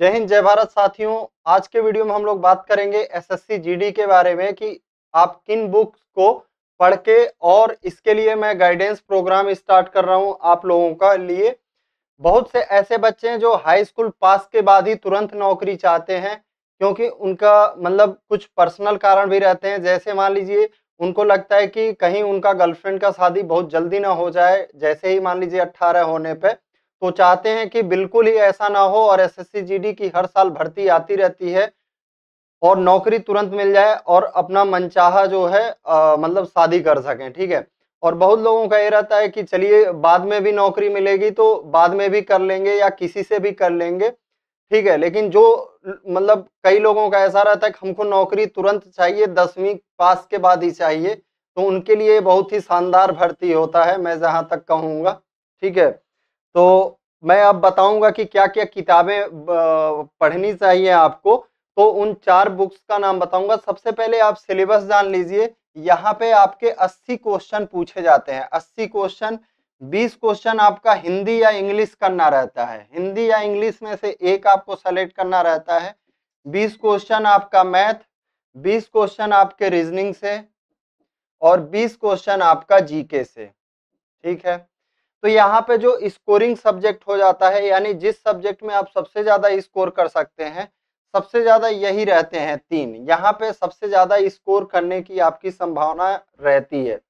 जय हिंद जय भारत साथियों आज के वीडियो में हम लोग बात करेंगे एसएससी जीडी के बारे में कि आप किन बुक्स को पढ़ के और इसके लिए मैं गाइडेंस प्रोग्राम स्टार्ट कर रहा हूं आप लोगों का लिए बहुत से ऐसे बच्चे हैं जो हाई स्कूल पास के बाद ही तुरंत नौकरी चाहते हैं क्योंकि उनका मतलब कुछ पर्सनल कारण भी रहते हैं जैसे मान लीजिए उनको लगता है कि कहीं उनका गर्लफ्रेंड का शादी बहुत जल्दी ना हो जाए जैसे ही मान लीजिए अट्ठारह होने पर तो चाहते हैं कि बिल्कुल ही ऐसा ना हो और एसएससी जीडी की हर साल भर्ती आती रहती है और नौकरी तुरंत मिल जाए और अपना मनचाहा जो है आ, मतलब शादी कर सकें ठीक है और बहुत लोगों का ये रहता है कि चलिए बाद में भी नौकरी मिलेगी तो बाद में भी कर लेंगे या किसी से भी कर लेंगे ठीक है लेकिन जो मतलब कई लोगों का ऐसा रहता है कि हमको नौकरी तुरंत चाहिए दसवीं पास के बाद ही चाहिए तो उनके लिए बहुत ही शानदार भर्ती होता है मैं जहाँ तक कहूँगा ठीक है तो मैं अब बताऊंगा कि क्या क्या किताबें पढ़नी चाहिए आपको तो उन चार बुक्स का नाम बताऊंगा सबसे पहले आप सिलेबस जान लीजिए यहाँ पे आपके 80 क्वेश्चन पूछे जाते हैं 80 क्वेश्चन 20 क्वेश्चन आपका हिंदी या इंग्लिश करना रहता है हिंदी या इंग्लिश में से एक आपको सेलेक्ट करना रहता है 20 क्वेश्चन आपका मैथ 20 क्वेश्चन आपके रीजनिंग से और 20 क्वेश्चन आपका जीके से ठीक है तो यहाँ पे जो स्कोरिंग सब्जेक्ट हो जाता है यानी जिस सब्जेक्ट में आप सबसे ज़्यादा स्कोर कर सकते हैं सबसे ज़्यादा यही रहते हैं तीन यहाँ पे सबसे ज़्यादा स्कोर करने की आपकी संभावना रहती है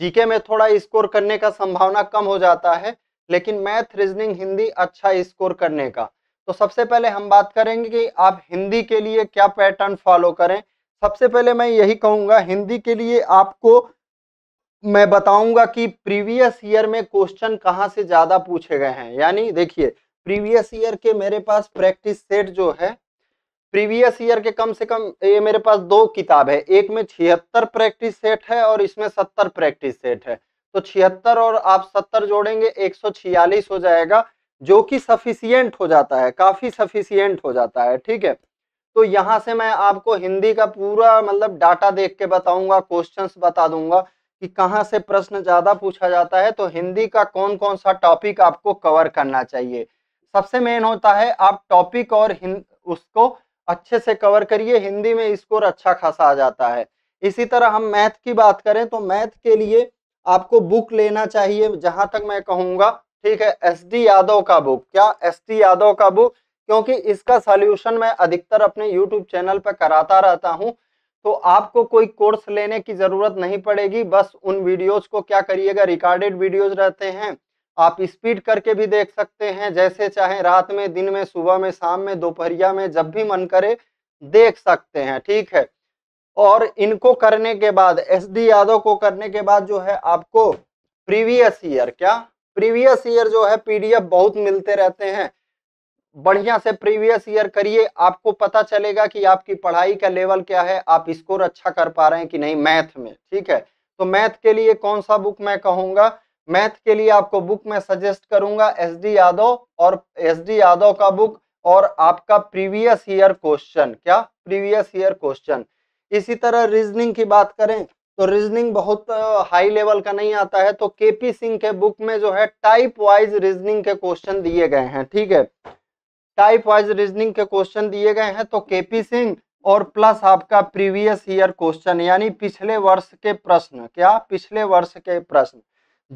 जीके में थोड़ा स्कोर करने का संभावना कम हो जाता है लेकिन मैथ रीजनिंग हिंदी अच्छा स्कोर करने का तो सबसे पहले हम बात करेंगे कि आप हिंदी के लिए क्या पैटर्न फॉलो करें सबसे पहले मैं यही कहूंगा हिंदी के लिए आपको मैं बताऊंगा कि प्रीवियस ईयर में क्वेश्चन कहाँ से ज़्यादा पूछे गए हैं यानी देखिए प्रीवियस ईयर के मेरे पास प्रैक्टिस सेट जो है प्रीवियस ईयर के कम से कम ये मेरे पास दो किताब है एक में छिहत्तर प्रैक्टिस सेट है और इसमें सत्तर प्रैक्टिस सेट है तो छिहत्तर और आप सत्तर जोड़ेंगे एक सौ छियालीस हो जाएगा जो कि सफिशियंट हो जाता है काफ़ी सफिशियंट हो जाता है ठीक है तो यहाँ से मैं आपको हिंदी का पूरा मतलब डाटा देख के बताऊंगा क्वेश्चंस बता दूंगा कि कहाँ से प्रश्न ज़्यादा पूछा जाता है तो हिंदी का कौन कौन सा टॉपिक आपको कवर करना चाहिए सबसे मेन होता है आप टॉपिक और उसको अच्छे से कवर करिए हिंदी में स्कोर अच्छा खासा आ जाता है इसी तरह हम मैथ की बात करें तो मैथ के लिए आपको बुक लेना चाहिए जहां तक मैं कहूँगा ठीक है एस डी यादव का बुक क्या एस डी यादव का बुक क्योंकि इसका सोल्यूशन मैं अधिकतर अपने यूट्यूब चैनल पर कराता रहता हूँ तो आपको कोई कोर्स लेने की ज़रूरत नहीं पड़ेगी बस उन वीडियोस को क्या करिएगा रिकॉर्डेड वीडियोस रहते हैं आप स्पीड करके भी देख सकते हैं जैसे चाहे रात में दिन में सुबह में शाम में दोपहरिया में जब भी मन करे देख सकते हैं ठीक है और इनको करने के बाद एस डी यादव को करने के बाद जो है आपको प्रीवियस ईयर क्या प्रीवियस ईयर जो है पीडीएफ बहुत मिलते रहते हैं बढ़िया से प्रीवियस ईयर करिए आपको पता चलेगा कि आपकी पढ़ाई का लेवल क्या है आप स्कोर अच्छा कर पा रहे हैं कि नहीं मैथ में ठीक है तो मैथ के लिए कौन सा बुक मैं कहूँगा मैथ के लिए आपको बुक मैं सजेस्ट करूंगा एस डी यादव और एस डी यादव का बुक और आपका प्रीवियस ईयर क्वेश्चन क्या प्रीवियस ईयर क्वेश्चन इसी तरह रीजनिंग की बात करें तो रीजनिंग बहुत हाई लेवल का नहीं आता है तो केपी सिंह के बुक में जो है टाइप वाइज रीजनिंग के क्वेश्चन दिए गए हैं ठीक है टाइप वाइज रीजनिंग के क्वेश्चन दिए गए हैं तो केपी सिंह और प्लस आपका प्रीवियस ईयर क्वेश्चन यानी पिछले वर्ष के प्रश्न क्या पिछले वर्ष के प्रश्न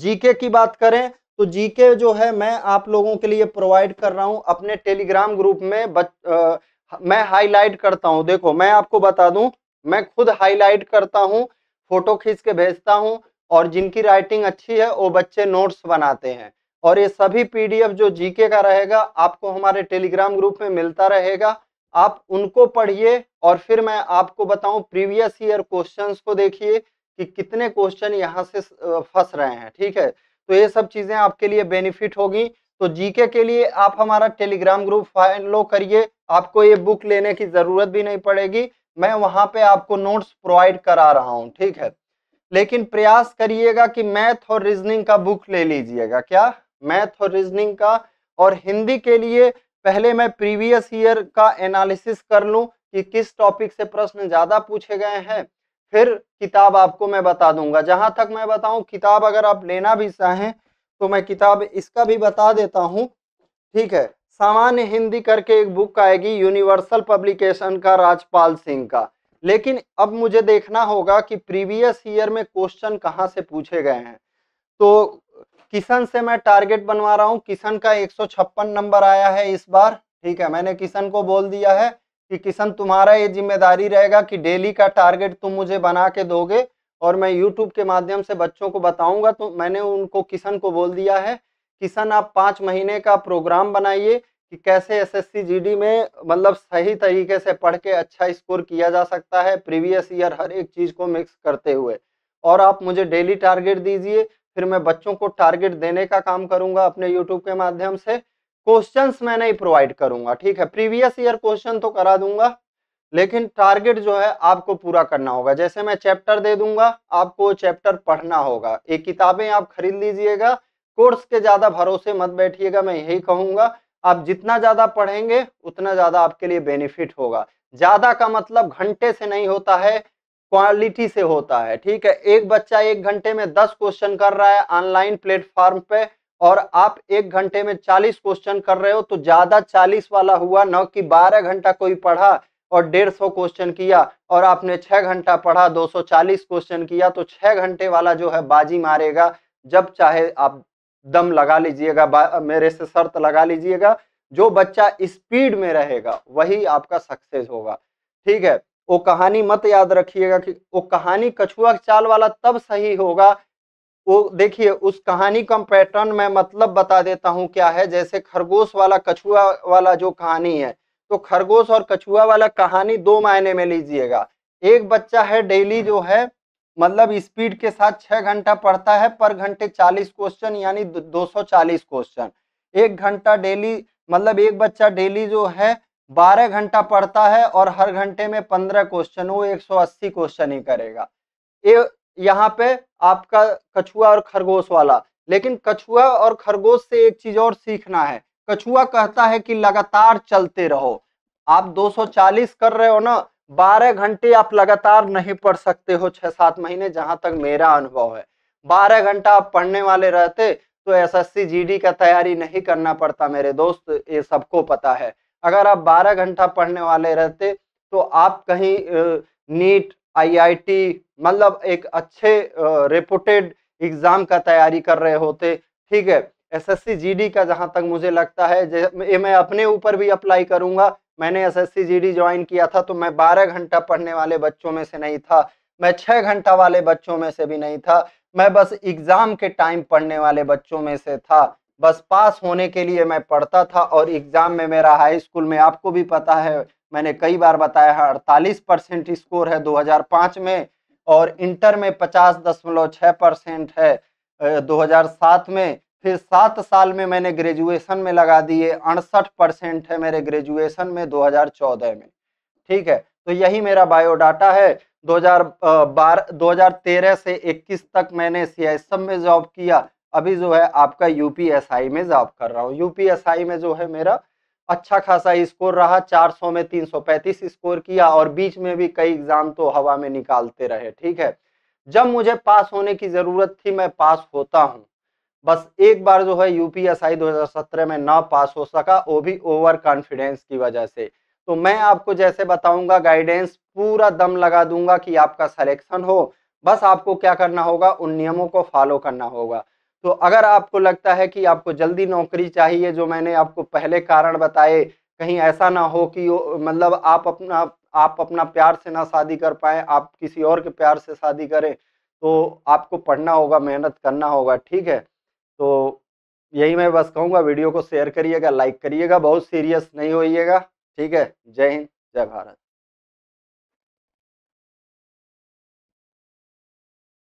जीके की बात करें तो जीके जो है मैं आप लोगों के लिए प्रोवाइड कर रहा हूं अपने टेलीग्राम ग्रुप में बच, आ, मैं हाईलाइट करता हूं देखो मैं आपको बता दूं मैं खुद हाईलाइट करता हूं फोटो खींच के भेजता हूं और जिनकी राइटिंग अच्छी है वो बच्चे नोट्स बनाते हैं और ये सभी पीडीएफ जो जीके का रहेगा आपको हमारे टेलीग्राम ग्रुप में मिलता रहेगा आप उनको पढ़िए और फिर मैं आपको बताऊं प्रीवियस ईयर क्वेश्चंस को देखिए कि कितने क्वेश्चन यहाँ से फंस रहे हैं ठीक है तो ये सब चीज़ें आपके लिए बेनिफिट होगी तो जीके के लिए आप हमारा टेलीग्राम ग्रुप फॉलो करिए आपको ये बुक लेने की ज़रूरत भी नहीं पड़ेगी मैं वहां पे आपको नोट्स प्रोवाइड करा रहा हूँ ठीक है लेकिन प्रयास करिएगा कि मैथ और रीजनिंग का बुक ले लीजिएगा क्या मैथ और रीजनिंग का और हिंदी के लिए पहले मैं प्रीवियस ईयर का एनालिसिस कर लूं कि किस टॉपिक से प्रश्न ज़्यादा पूछे गए हैं फिर किताब आपको मैं बता दूंगा जहां तक मैं बताऊं किताब अगर आप लेना भी चाहें तो मैं किताब इसका भी बता देता हूं ठीक है सामान्य हिंदी करके एक बुक आएगी यूनिवर्सल पब्लिकेशन का राजपाल सिंह का लेकिन अब मुझे देखना होगा कि प्रीवियस ईयर में क्वेश्चन कहाँ से पूछे गए हैं तो किशन से मैं टारगेट बनवा रहा हूँ किशन का एक नंबर आया है इस बार ठीक है मैंने किशन को बोल दिया है कि किशन तुम्हारा ये जिम्मेदारी रहेगा कि डेली का टारगेट तुम मुझे बना के दोगे और मैं यूट्यूब के माध्यम से बच्चों को बताऊंगा तो मैंने उनको किशन को बोल दिया है किशन आप पाँच महीने का प्रोग्राम बनाइए कि कैसे एसएससी जीडी में मतलब सही तरीके से पढ़ के अच्छा स्कोर किया जा सकता है प्रीवियस ईयर हर एक चीज़ को मिक्स करते हुए और आप मुझे डेली टारगेट दीजिए फिर मैं बच्चों को टारगेट देने का काम करूंगा अपने यूट्यूब के माध्यम से क्वेश्चंस मैं नहीं प्रोवाइड करूंगा ठीक है प्रीवियस ईयर क्वेश्चन तो करा दूंगा लेकिन टारगेट जो है आपको पूरा करना होगा जैसे मैं चैप्टर दे दूंगा आपको चैप्टर पढ़ना होगा ये किताबें आप खरीद लीजिएगा कोर्स के ज़्यादा भरोसे मत बैठिएगा मैं यही कहूंगा आप जितना ज़्यादा पढ़ेंगे उतना ज़्यादा आपके लिए बेनिफिट होगा ज़्यादा का मतलब घंटे से नहीं होता है क्वालिटी से होता है ठीक है एक बच्चा एक घंटे में दस क्वेश्चन कर रहा है ऑनलाइन प्लेटफॉर्म पे और आप एक घंटे में चालीस क्वेश्चन कर रहे हो तो ज्यादा चालीस वाला हुआ न कि बारह घंटा कोई पढ़ा और डेढ़ सौ क्वेश्चन किया और आपने छह घंटा पढ़ा दो सौ चालीस क्वेश्चन किया तो छह घंटे वाला जो है बाजी मारेगा जब चाहे आप दम लगा लीजिएगा मेरे से शर्त लगा लीजिएगा जो बच्चा स्पीड में रहेगा वही आपका सक्सेस होगा ठीक है वो कहानी मत याद रखिएगा कि वो कहानी कछुआ चाल वाला तब सही होगा वो देखिए उस कहानी का पैटर्न मैं मतलब बता देता हूँ क्या है जैसे खरगोश वाला कछुआ वाला जो कहानी है तो खरगोश और कछुआ वाला कहानी दो मायने में लीजिएगा एक बच्चा है डेली जो है मतलब स्पीड के साथ छः घंटा पढ़ता है पर घंटे चालीस क्वेश्चन यानी दो सौ चालीस क्वेश्चन एक घंटा डेली मतलब एक बच्चा डेली जो है बारह घंटा पढ़ता है और हर घंटे में पंद्रह क्वेश्चन वो एक सौ अस्सी क्वेश्चन ही करेगा ये यहाँ पे आपका कछुआ और खरगोश वाला लेकिन कछुआ और खरगोश से एक चीज और सीखना है कछुआ कहता है कि लगातार चलते रहो आप 240 कर रहे हो ना बारह घंटे आप लगातार नहीं पढ़ सकते हो छह सात महीने जहां तक मेरा अनुभव है बारह घंटा आप पढ़ने वाले रहते तो जी डी का तैयारी नहीं करना पड़ता मेरे दोस्त ये सबको पता है अगर आप 12 घंटा पढ़ने वाले रहते तो आप कहीं नीट आईआईटी मतलब एक अच्छे रिपोर्टेड एग्ज़ाम का तैयारी कर रहे होते ठीक है एसएससी जीडी का जहाँ तक मुझे लगता है ये मैं अपने ऊपर भी अप्लाई करूंगा मैंने एसएससी जीडी ज्वाइन किया था तो मैं 12 घंटा पढ़ने वाले बच्चों में से नहीं था मैं छः घंटा वाले बच्चों में से भी नहीं था मैं बस एग्ज़ाम के टाइम पढ़ने वाले बच्चों में से था बस पास होने के लिए मैं पढ़ता था और एग्ज़ाम में मेरा हाई स्कूल में आपको भी पता है मैंने कई बार बताया है अड़तालीस परसेंट स्कोर है 2005 में और इंटर में पचास दशमलव छः परसेंट है 2007 में फिर सात साल में मैंने ग्रेजुएशन में लगा दिए अड़सठ परसेंट है मेरे ग्रेजुएशन में 2014 में ठीक है तो यही मेरा बायोडाटा है 2012 2013 से 21 तक मैंने सी में जॉब किया अभी जो है आपका यूपीएसआई में जॉब कर रहा हूँ यूपीएसआई में जो है मेरा अच्छा खासा स्कोर रहा 400 में 335 स्कोर किया और बीच में भी कई एग्जाम तो हवा में निकालते रहे ठीक है जब मुझे पास होने की ज़रूरत थी मैं पास होता हूँ बस एक बार जो है यूपीएसआई 2017 में ना पास हो सका वो भी ओवर कॉन्फिडेंस की वजह से तो मैं आपको जैसे बताऊंगा गाइडेंस पूरा दम लगा दूंगा कि आपका सलेक्शन हो बस आपको क्या करना होगा उन नियमों को फॉलो करना होगा तो अगर आपको लगता है कि आपको जल्दी नौकरी चाहिए जो मैंने आपको पहले कारण बताए कहीं ऐसा ना हो कि मतलब आप अपना आप अपना प्यार से ना शादी कर पाए आप किसी और के प्यार से शादी करें तो आपको पढ़ना होगा मेहनत करना होगा ठीक है तो यही मैं बस कहूँगा वीडियो को शेयर करिएगा लाइक करिएगा बहुत सीरियस नहीं होइएगा ठीक है जय हिंद जय भारत